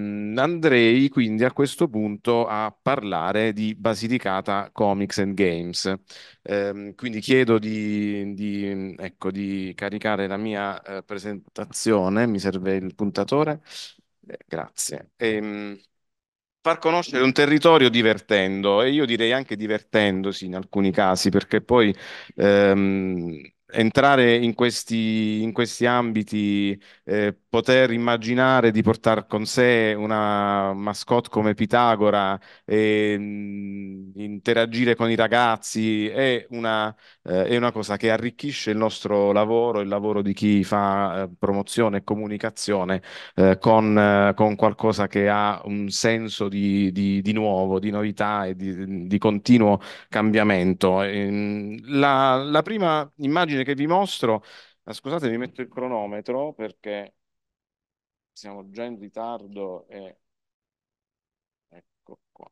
Mm, andrei quindi a questo punto a parlare di Basilicata Comics and Games. Eh, quindi chiedo di, di, ecco, di, caricare la mia eh, presentazione, mi serve il puntatore. Eh, grazie. E, ehm, far conoscere un territorio divertendo e io direi anche divertendosi in alcuni casi perché poi... Ehm, entrare in questi, in questi ambiti, eh, poter immaginare di portare con sé una mascotte come Pitagora, e, mh, mm, interagire con i ragazzi, è una, eh, è una, cosa che arricchisce il nostro lavoro, il lavoro di chi fa eh, promozione e comunicazione eh, con, eh, con, qualcosa che ha un senso di, di, di nuovo, di novità e di, di continuo cambiamento. Ehm, la, la prima immagine l'immagine che vi mostro, ah, scusate, vi metto il cronometro perché siamo già in ritardo e ecco qua.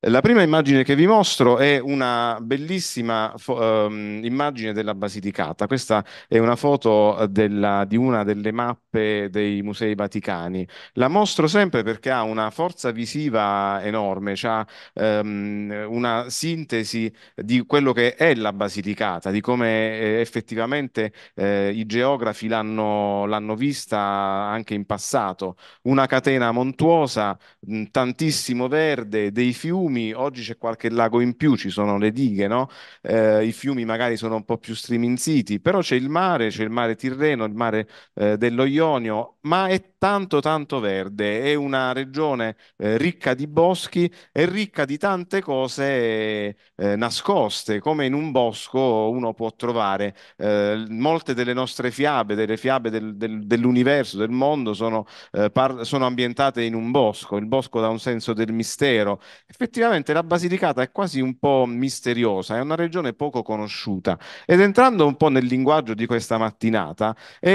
La prima immagine che vi mostro è una bellissima um, immagine della Basilicata. Questa è una foto della, di una delle mappe stampe dei musei vaticani. La mostro sempre perché ha una forza visiva enorme, ha ehm, una sintesi di quello che è la Basilicata, di come eh, effettivamente eh, i geografi l'hanno, l'hanno vista anche in passato. Una catena montuosa, mh, tantissimo verde, dei fiumi, oggi c'è qualche lago in più, ci sono le dighe, no? eh, i fiumi magari sono un po' più striminziti, però c'è il mare, c'è il mare Tirreno, il mare eh, dello Io Ionio, ma è tanto tanto verde, è una regione eh, ricca di boschi e ricca di tante cose eh, nascoste, come in un bosco uno può trovare. Eh, molte delle nostre fiabe, delle fiabe del, del, dell'universo, del mondo, sono, eh, par- sono ambientate in un bosco, il bosco dà un senso del mistero. Effettivamente la Basilicata è quasi un po' misteriosa, è una regione poco conosciuta ed entrando un po' nel linguaggio di questa mattinata, è,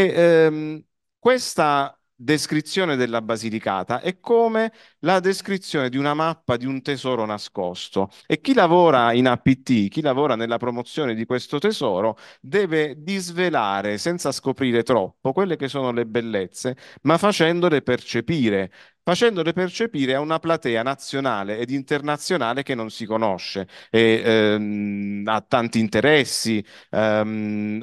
ehm, questa descrizione della Basilicata è come la descrizione di una mappa di un tesoro nascosto e chi lavora in APT, chi lavora nella promozione di questo tesoro, deve disvelare senza scoprire troppo quelle che sono le bellezze, ma facendole percepire, facendole percepire a una platea nazionale ed internazionale che non si conosce e ehm, ha tanti interessi, ehm,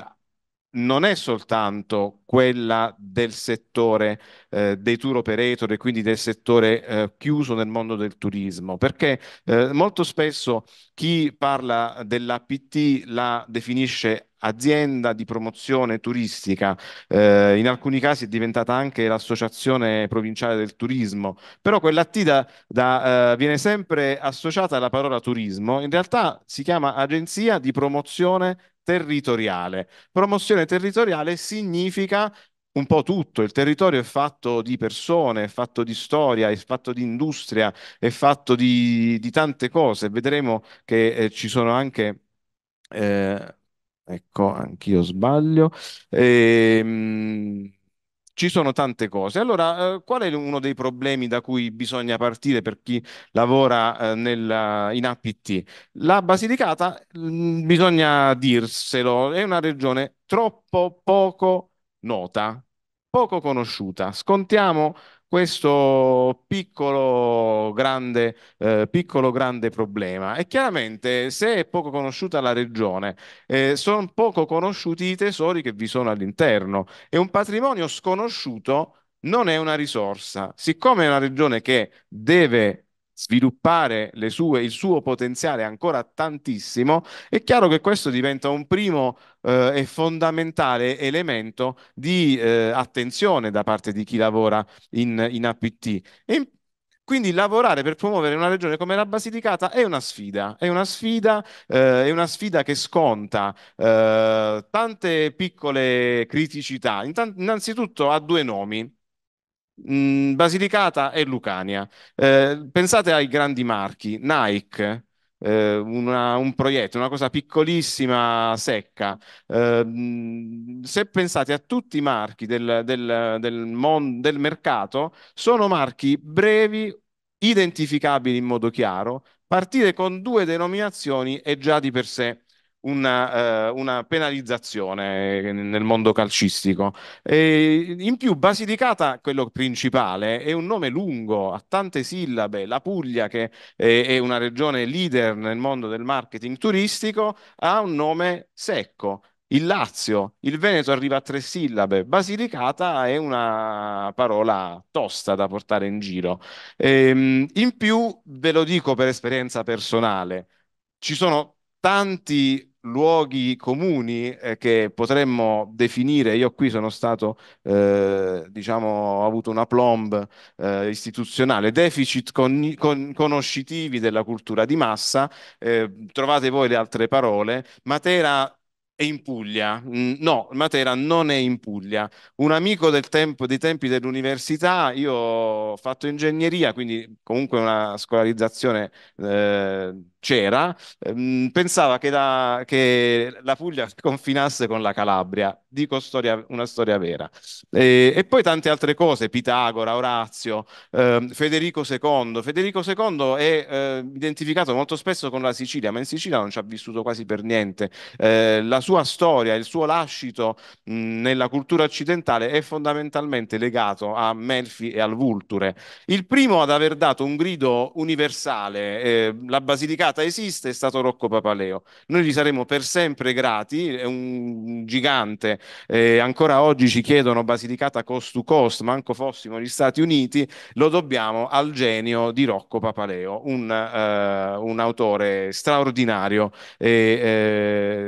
non è soltanto quella del settore eh, dei tour operator e quindi del settore eh, chiuso nel mondo del turismo, perché eh, molto spesso chi parla dell'APT la definisce azienda di promozione turistica, eh, in alcuni casi è diventata anche l'associazione provinciale del turismo, però quell'AT da, da, eh, viene sempre associata alla parola turismo, in realtà si chiama agenzia di promozione territoriale. Promozione territoriale significa un po' tutto, il territorio è fatto di persone, è fatto di storia, è fatto di industria, è fatto di, di tante cose. Vedremo che eh, ci sono anche... Eh, ecco, anch'io sbaglio. E, ehm, ci sono tante cose. Allora, eh, qual è uno dei problemi da cui bisogna partire per chi lavora eh, nel, in APT? La Basilicata, mh, mm, bisogna dirselo, è una regione troppo poco nota, poco conosciuta. Scontiamo questo piccolo grande, eh, piccolo grande problema. E chiaramente se è poco conosciuta la regione, eh, sono poco conosciuti i tesori che vi sono all'interno e un patrimonio sconosciuto non è una risorsa. Siccome è una regione che deve sviluppare sue, il suo potenziale ancora tantissimo, è chiaro che questo diventa un primo eh, e fondamentale elemento di eh, attenzione da parte di chi lavora in, in APT. E quindi lavorare per promuovere una regione come la Basilicata è una sfida, è una sfida, eh, è una sfida che sconta eh, tante piccole criticità. Intanto, innanzitutto ha due nomi, Mm, Basilicata e Lucania. Eh, pensate ai grandi marchi, Nike, eh, una, un proietto, una cosa piccolissima, secca. Eh, mm, se pensate a tutti i marchi del, del, del, mon- del mercato, sono marchi brevi, identificabili in modo chiaro. Partire con due denominazioni è già di per sé una, eh, una, penalizzazione nel mondo calcistico. E in più, Basilicata, quello principale, è un nome lungo, ha tante sillabe. La Puglia, che è, è una regione leader nel mondo del marketing turistico, ha un nome secco. Il Lazio, il Veneto arriva a tre sillabe, Basilicata è una parola tosta da portare in giro. Ehm, in più, ve lo dico per esperienza personale, ci sono tanti luoghi comuni eh, che potremmo definire, io qui sono stato, eh, diciamo, ho avuto una plomb eh, istituzionale, deficit con, con, conoscitivi della cultura di massa, eh, trovate voi le altre parole, Matera è in Puglia, mm, no, Matera non è in Puglia. Un amico del tempo, dei tempi dell'università, io ho fatto ingegneria, quindi comunque una scolarizzazione Eh, c'era, ehm, pensava che la, che la, Puglia confinasse con la Calabria, dico storia, una storia vera. E, e, poi tante altre cose, Pitagora, Orazio, ehm, Federico II. Federico II è eh, identificato molto spesso con la Sicilia, ma in Sicilia non ci ha vissuto quasi per niente. Eh, la sua storia, il suo lascito mh, nella cultura occidentale è fondamentalmente legato a Melfi e al Vulture. Il primo ad aver dato un grido universale, eh, la Basilicata Borgata esiste è stato Rocco Papaleo. Noi gli saremo per sempre grati, è un gigante. Eh, ancora oggi ci chiedono Basilicata cost to cost, manco fossimo gli Stati Uniti, lo dobbiamo al genio di Rocco Papaleo, un, eh, un autore straordinario e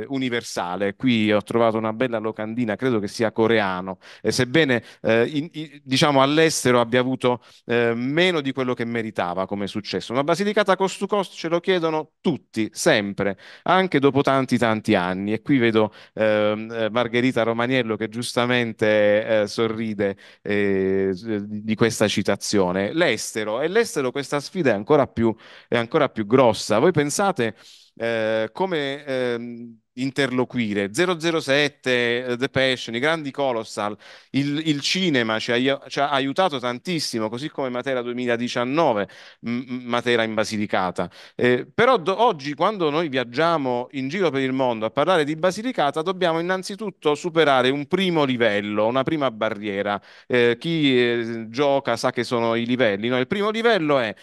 eh, universale. Qui ho trovato una bella locandina, credo che sia coreano, e sebbene eh, in, in, diciamo all'estero abbia avuto eh, meno di quello che meritava come successo, ma Basilicata cost to cost ce lo chiedono succedono tutti, sempre, anche dopo tanti tanti anni. E qui vedo ehm, eh, Margherita Romaniello che giustamente eh, sorride eh, di questa citazione. L'estero, e l'estero questa sfida è ancora più, è ancora più grossa. Voi pensate eh, come ehm, interloquire. 007, eh, The Passion, i grandi Colossal, il, il cinema ci ha, ci ha, aiutato tantissimo, così come Matera 2019, m- Matera in Basilicata. Eh, però do- oggi quando noi viaggiamo in giro per il mondo a parlare di Basilicata, dobbiamo innanzitutto superare un primo livello, una prima barriera. Eh, chi eh, gioca sa che sono i livelli. No? Il primo livello è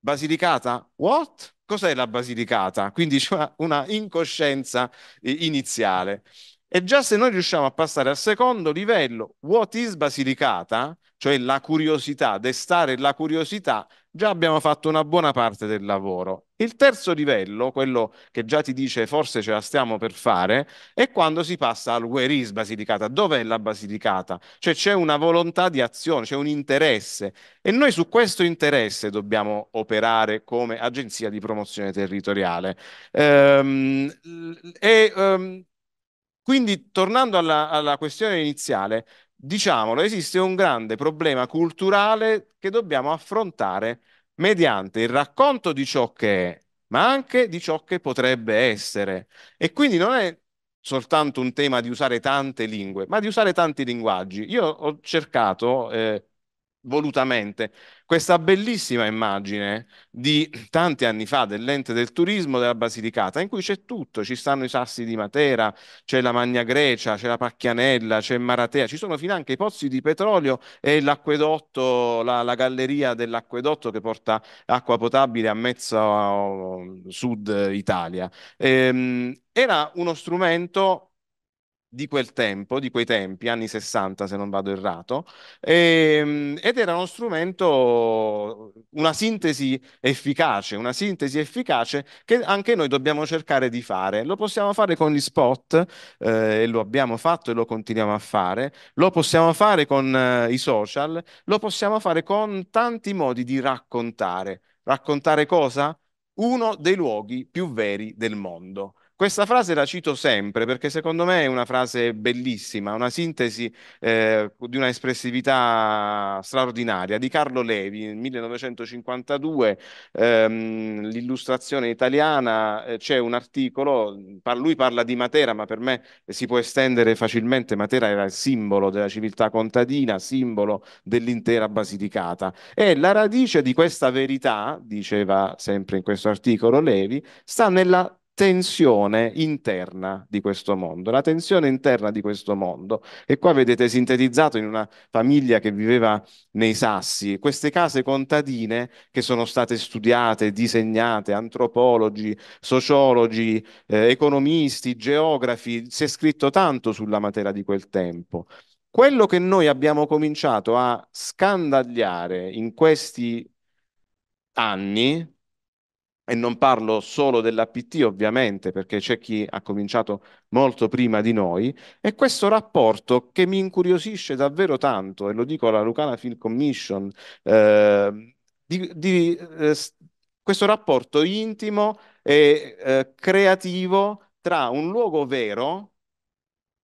Basilicata, what? cos'è la Basilicata? Quindi c'è una incoscienza eh, iniziale. E già se noi riusciamo a passare al secondo livello, what is Basilicata, cioè la curiosità, destare la curiosità, già abbiamo fatto una buona parte del lavoro. Il terzo livello, quello che già ti dice forse ce la stiamo per fare, è quando si passa al where is Basilicata, dov'è la Basilicata? Cioè c'è una volontà di azione, c'è un interesse e noi su questo interesse dobbiamo operare come agenzia di promozione territoriale. Ehm, e, ehm, quindi, tornando alla, alla questione iniziale, diciamolo, esiste un grande problema culturale che dobbiamo affrontare mediante il racconto di ciò che è, ma anche di ciò che potrebbe essere. E quindi non è soltanto un tema di usare tante lingue, ma di usare tanti linguaggi. Io ho cercato, eh, volutamente questa bellissima immagine di tanti anni fa dell'ente del turismo della Basilicata, in cui c'è tutto, ci stanno i sassi di Matera, c'è la Magna Grecia, c'è la Pacchianella, c'è Maratea, ci sono fino anche i pozzi di petrolio e l'acquedotto, la, la galleria dell'acquedotto che porta acqua potabile a mezzo um, sud Italia. Ehm, era uno strumento di quel tempo, di quei tempi, anni 60 se non vado errato, e, ehm, ed era uno strumento, una sintesi efficace, una sintesi efficace che anche noi dobbiamo cercare di fare. Lo possiamo fare con gli spot, eh, e lo abbiamo fatto e lo continuiamo a fare, lo possiamo fare con eh, i social, lo possiamo fare con tanti modi di raccontare. Raccontare cosa? Uno dei luoghi più veri del mondo. Questa frase la cito sempre perché secondo me è una frase bellissima, una sintesi eh, di una espressività straordinaria di Carlo Levi nel 1952, ehm, l'illustrazione italiana, eh, c'è un articolo, par- lui parla di Matera, ma per me si può estendere facilmente, Matera era il simbolo della civiltà contadina, simbolo dell'intera Basilicata e la radice di questa verità, diceva sempre in questo articolo Levi, sta nella tensione interna di questo mondo, la tensione interna di questo mondo. E qua vedete sintetizzato in una famiglia che viveva nei sassi, queste case contadine che sono state studiate, disegnate, antropologi, sociologi, eh, economisti, geografi, si è scritto tanto sulla materia di quel tempo. Quello che noi abbiamo cominciato a scandagliare in questi anni e non parlo solo dell'APT ovviamente perché c'è chi ha cominciato molto prima di noi, è questo rapporto che mi incuriosisce davvero tanto, e lo dico alla Lucana Film Commission, eh, di, di eh, questo rapporto intimo e eh, creativo tra un luogo vero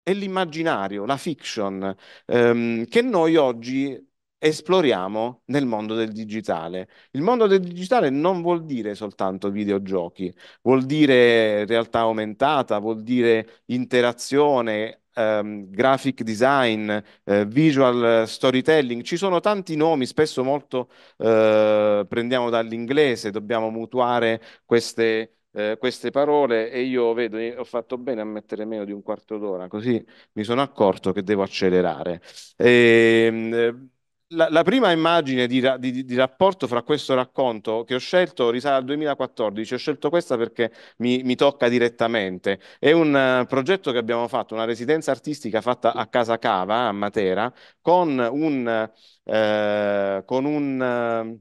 e l'immaginario, la fiction, ehm, che noi oggi esploriamo nel mondo del digitale. Il mondo del digitale non vuol dire soltanto videogiochi, vuol dire realtà aumentata, vuol dire interazione, Um, graphic design, uh, visual storytelling, ci sono tanti nomi, spesso molto uh, prendiamo dall'inglese, dobbiamo mutuare queste, uh, queste parole e io vedo, ho fatto bene a mettere meno di un quarto d'ora, così mi sono accorto che devo accelerare. E, ehm, la, la, prima immagine di, di, di, rapporto fra questo racconto che ho scelto risale al 2014, ho scelto questa perché mi, mi tocca direttamente. È un uh, progetto che abbiamo fatto, una residenza artistica fatta a Casa Cava, a Matera, con un... Uh, con un uh,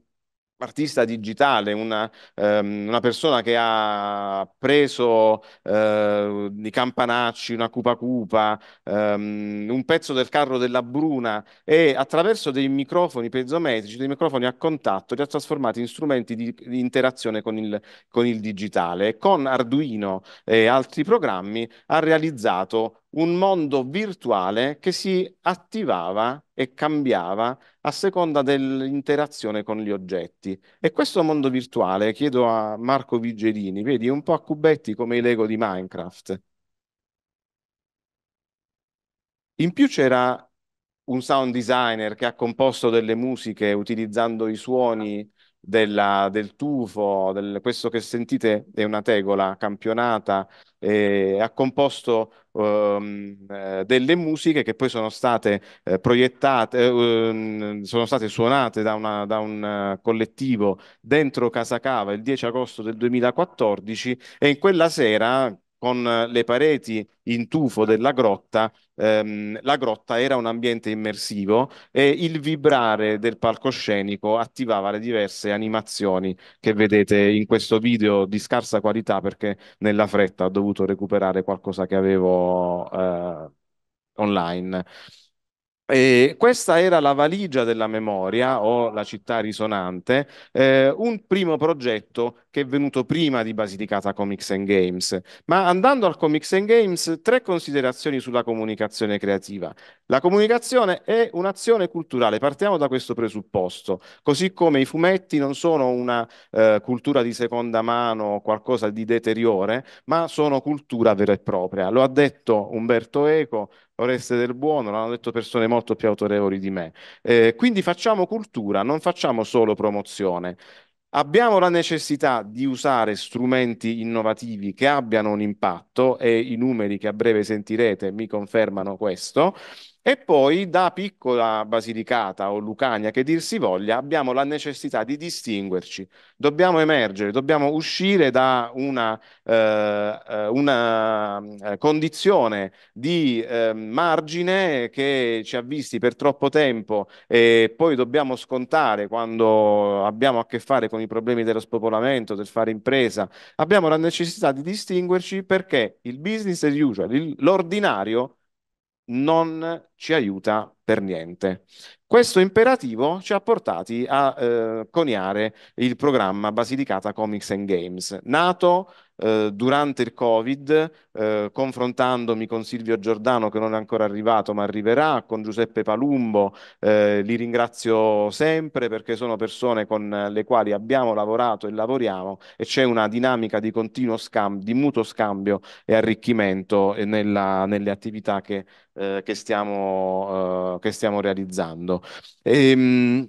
artista digitale, una, ehm, una, persona che ha preso eh, i campanacci, una cupa cupa, ehm, un pezzo del carro della Bruna e attraverso dei microfoni piezometrici, dei microfoni a contatto, li ha trasformati in strumenti di, di interazione con il, con il digitale. Con Arduino e altri programmi ha realizzato un mondo virtuale che si attivava e cambiava a seconda dell'interazione con gli oggetti. E questo mondo virtuale, chiedo a Marco Vigerini, vedi, un po' a cubetti come i Lego di Minecraft. In più c'era un sound designer che ha composto delle musiche utilizzando i suoni della, del tufo, del, questo che sentite è una tegola campionata, eh, ha composto ehm, eh, delle musiche che poi sono state eh, proiettate, eh, ehm, sono state suonate da, una, da un eh, collettivo dentro Casacava il 10 agosto del 2014 e in quella sera con le pareti in tufo della grotta ehm, la grotta era un ambiente immersivo e il vibrare del palcoscenico attivava le diverse animazioni che vedete in questo video di scarsa qualità perché nella fretta ho dovuto recuperare qualcosa che avevo eh, online. E questa era la valigia della memoria o la città risonante, eh, un primo progetto che è venuto prima di Basilicata Comics and Games. Ma andando al Comics and Games, tre considerazioni sulla comunicazione creativa. La comunicazione è un'azione culturale, partiamo da questo presupposto, così come i fumetti non sono una eh, cultura di seconda mano o qualcosa di deteriore, ma sono cultura vera e propria. Lo ha detto Umberto Eco Oreste Del Buono, l'hanno detto persone molto più autorevoli di me. Eh, quindi facciamo cultura, non facciamo solo promozione. Abbiamo la necessità di usare strumenti innovativi che abbiano un impatto e i numeri che a breve sentirete mi confermano questo. E poi da piccola Basilicata o Lucania che dir si voglia, abbiamo la necessità di distinguerci, dobbiamo emergere, dobbiamo uscire da una, eh, eh una eh, condizione di eh, margine che ci ha visti per troppo tempo e poi dobbiamo scontare quando abbiamo a che fare con i problemi dello spopolamento, del fare impresa. Abbiamo la necessità di distinguerci perché il business as usual, l'ordinario, non ci aiuta per niente. Questo imperativo ci ha portati a eh, coniare il programma Basilicata Comics and Games, nato eh, durante il Covid, eh, confrontandomi con Silvio Giordano che non è ancora arrivato ma arriverà, con Giuseppe Palumbo, eh, li ringrazio sempre perché sono persone con le quali abbiamo lavorato e lavoriamo e c'è una dinamica di continuo scambio, di mutuo scambio e arricchimento eh, nella, nelle attività che, eh, che, stiamo, eh, che stiamo realizzando. Eh,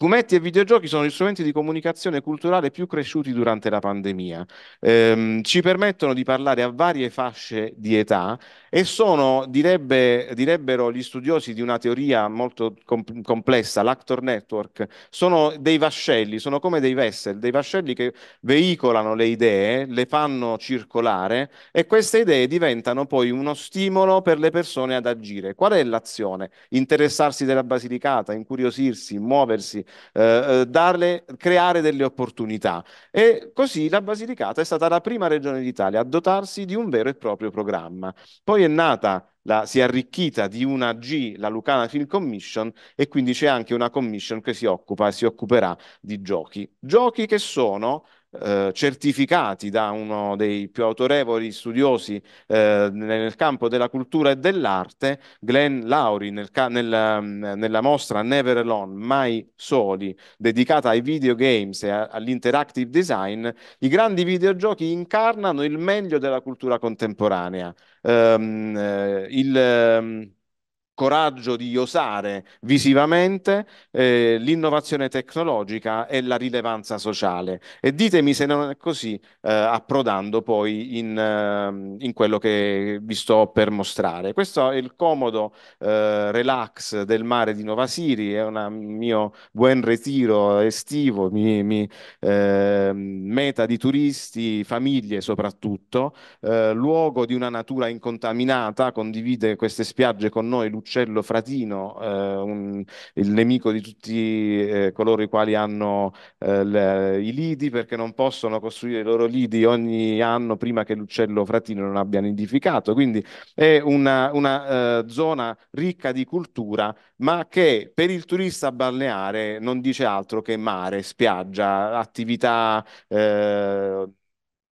Fumetti e videogiochi sono gli strumenti di comunicazione culturale più cresciuti durante la pandemia. Ehm, ci permettono di parlare a varie fasce di età e sono, direbbe, direbbero gli studiosi di una teoria molto com- complessa, l'actor network, sono dei vascelli, sono come dei vessel, dei vascelli che veicolano le idee, le fanno circolare e queste idee diventano poi uno stimolo per le persone ad agire. Qual è l'azione? Interessarsi della Basilicata, incuriosirsi, muoversi, eh, eh, darle, creare delle opportunità. E così la Basilicata è stata la prima regione d'Italia a dotarsi di un vero e proprio programma. Poi è nata la, si è arricchita di una G, la Lucana Film Commission, e quindi c'è anche una commission che si occupa e si occuperà di giochi. Giochi che sono eh, certificati da uno dei più autorevoli studiosi eh, nel campo della cultura e dell'arte, Glenn Lowry, nel nella, mm, nella, mostra Never Alone, Mai Soli, dedicata ai videogames e all'interactive design, i grandi videogiochi incarnano il meglio della cultura contemporanea. Um, il, ehm, coraggio di osare visivamente eh, l'innovazione tecnologica e la rilevanza sociale. E ditemi se non è così, eh, approdando poi in, eh, in, quello che vi sto per mostrare. Questo è il comodo eh, relax del mare di Nova Siri, è un mio buon ritiro estivo, mi, mi, ehm, meta di turisti, famiglie soprattutto, eh, luogo di una natura incontaminata, condivide queste spiagge con noi, Luciano uccello fratino, eh, un, il nemico di tutti eh, coloro i quali hanno eh, le, i lidi, perché non possono costruire i loro lidi ogni anno prima che l'uccello fratino non abbia nidificato. Quindi è una, una eh, zona ricca di cultura, ma che per il turista balneare non dice altro che mare, spiaggia, attività eh,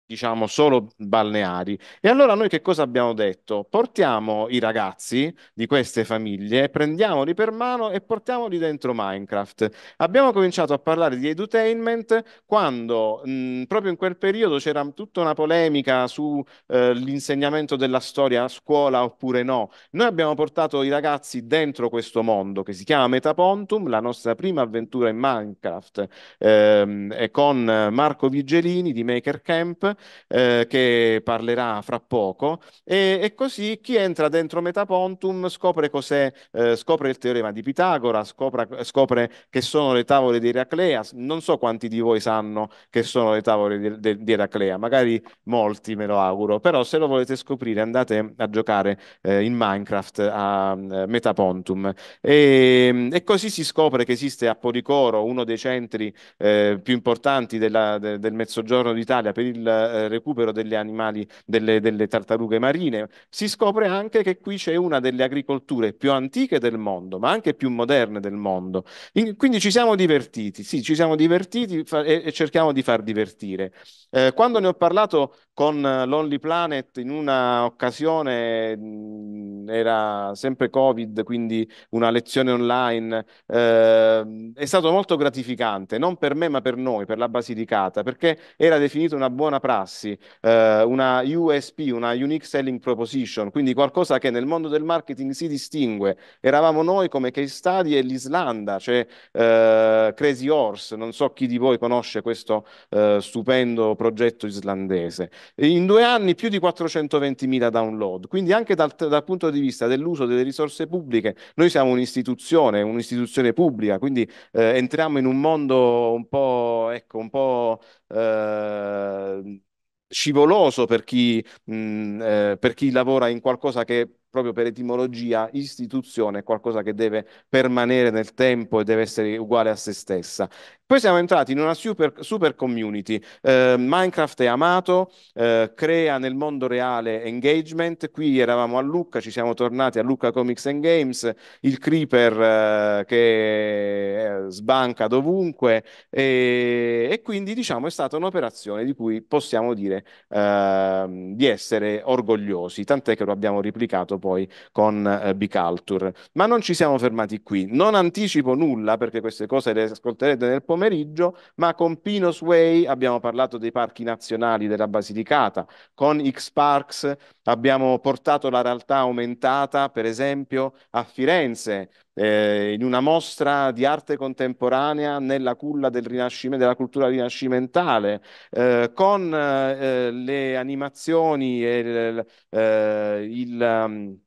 diciamo solo balneari. E allora noi che cosa abbiamo detto? Portiamo i ragazzi di queste famiglie, prendiamoli per mano e portiamoli dentro Minecraft. Abbiamo cominciato a parlare di edutainment quando mh, proprio in quel periodo c'era tutta una polemica sull'insegnamento eh, della storia a scuola oppure no. Noi abbiamo portato i ragazzi dentro questo mondo che si chiama Metapontum, la nostra prima avventura in Minecraft ehm, con Marco Vigelini di Maker Camp eh, che parlerà fra poco, e, e, così chi entra dentro Metapontum scopre cos'è, eh, scopre il teorema di Pitagora, scopre, scopre, che sono le tavole di Eraclea. Non so quanti di voi sanno che sono le tavole di, di, di Eraclea, magari molti me lo auguro, però se lo volete scoprire andate a giocare eh, in Minecraft a eh, Metapontum. E, e, così si scopre che esiste a Policoro uno dei centri eh, più importanti della, de, del Mezzogiorno d'Italia per il eh, recupero degli animali, delle, delle tartarughe marine. Si scopre anche che qui c'è una delle agricolture più antiche del mondo, ma anche più moderne del mondo. In, quindi ci siamo divertiti, sì, ci siamo divertiti fa- e, e, cerchiamo di far divertire. Eh, quando ne ho parlato con Lonely Planet in una occasione, mh, mm, era sempre Covid, quindi una lezione online, eh, è stato molto gratificante, non per me ma per noi, per la Basilicata, perché era definita una buona pratica tassi, eh, una USP, una Unique Selling Proposition, quindi qualcosa che nel mondo del marketing si distingue. Eravamo noi come case study e l'Islanda, cioè eh, Crazy Horse, non so chi di voi conosce questo eh, stupendo progetto islandese. In due anni più di 420.000 download, quindi anche dal, dal punto di vista dell'uso delle risorse pubbliche, noi siamo un'istituzione, un'istituzione pubblica, quindi eh, entriamo in un mondo un po', ecco, un po' eh, scivoloso per chi, mh, eh, per chi lavora in qualcosa che proprio per etimologia, istituzione qualcosa che deve permanere nel tempo e deve essere uguale a se stessa. Poi siamo entrati in una super, super community. Eh, Minecraft è amato, eh, crea nel mondo reale engagement. Qui eravamo a Lucca, ci siamo tornati a Lucca Comics and Games, il creeper eh, che sbanca dovunque. E, e, quindi, diciamo, è stata un'operazione di cui possiamo dire ehm, di essere orgogliosi, tant'è che lo abbiamo replicato poi con eh, Biculture. Ma non ci siamo fermati qui, non anticipo nulla perché queste cose le ascolterete nel pomeriggio, ma con Pinos Way abbiamo parlato dei parchi nazionali della Basilicata, con X-Parks abbiamo portato la realtà aumentata, per esempio, a Firenze, eh, in una mostra di arte contemporanea nella culla del della cultura rinascimentale, eh, con eh, le animazioni e il, eh, il ehm,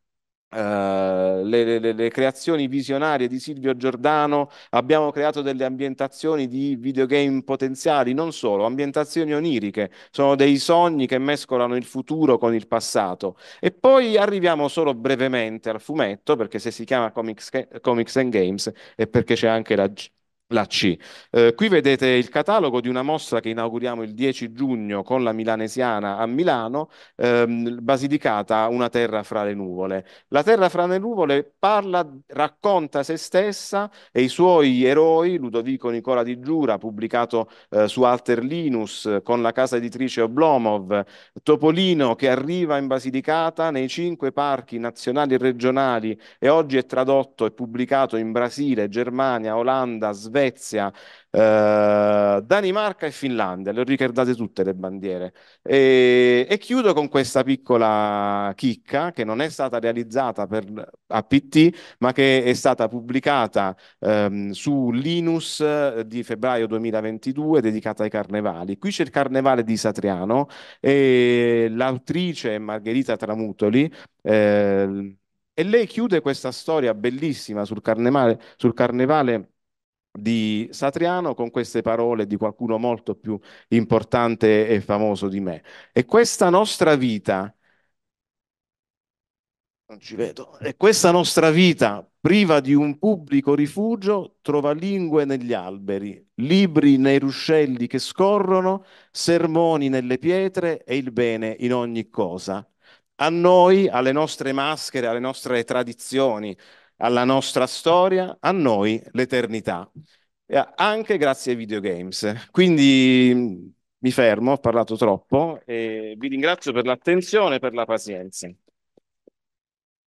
eh, le, le, le, creazioni visionarie di Silvio Giordano, abbiamo creato delle ambientazioni di videogame potenziali, non solo, ambientazioni oniriche, sono dei sogni che mescolano il futuro con il passato. E poi arriviamo solo brevemente al fumetto, perché se si chiama Comics, Comics and Games è perché c'è anche la, la C. Eh, qui vedete il catalogo di una mostra che inauguriamo il 10 giugno con la Milanesiana a Milano, ehm, Basilicata, una terra fra le nuvole. La terra fra le nuvole parla, racconta se stessa e i suoi eroi, Ludovico Nicola di Giura, pubblicato eh, su Alter Linus con la casa editrice Oblomov, Topolino che arriva in Basilicata nei cinque parchi nazionali e regionali e oggi è tradotto e pubblicato in Brasile, Germania, Olanda, Svezia, Svezia, eh, Danimarca e Finlandia, le ho ricordate tutte le bandiere. E, e, chiudo con questa piccola chicca che non è stata realizzata per APT, ma che è stata pubblicata ehm, su Linus eh, di febbraio 2022, dedicata ai carnevali. Qui c'è il carnevale di Satriano e l'autrice è Margherita Tramutoli. Eh, e lei chiude questa storia bellissima sul carnevale, sul carnevale di Satriano con queste parole di qualcuno molto più importante e famoso di me. E questa nostra vita, non ci vedo, e questa nostra vita priva di un pubblico rifugio trova lingue negli alberi, libri nei ruscelli che scorrono, sermoni nelle pietre e il bene in ogni cosa. A noi, alle nostre maschere, alle nostre tradizioni, alla nostra storia, a noi l'eternità, anche grazie ai videogames. Quindi mm, mi fermo, ho parlato troppo e vi ringrazio per l'attenzione e per la pazienza.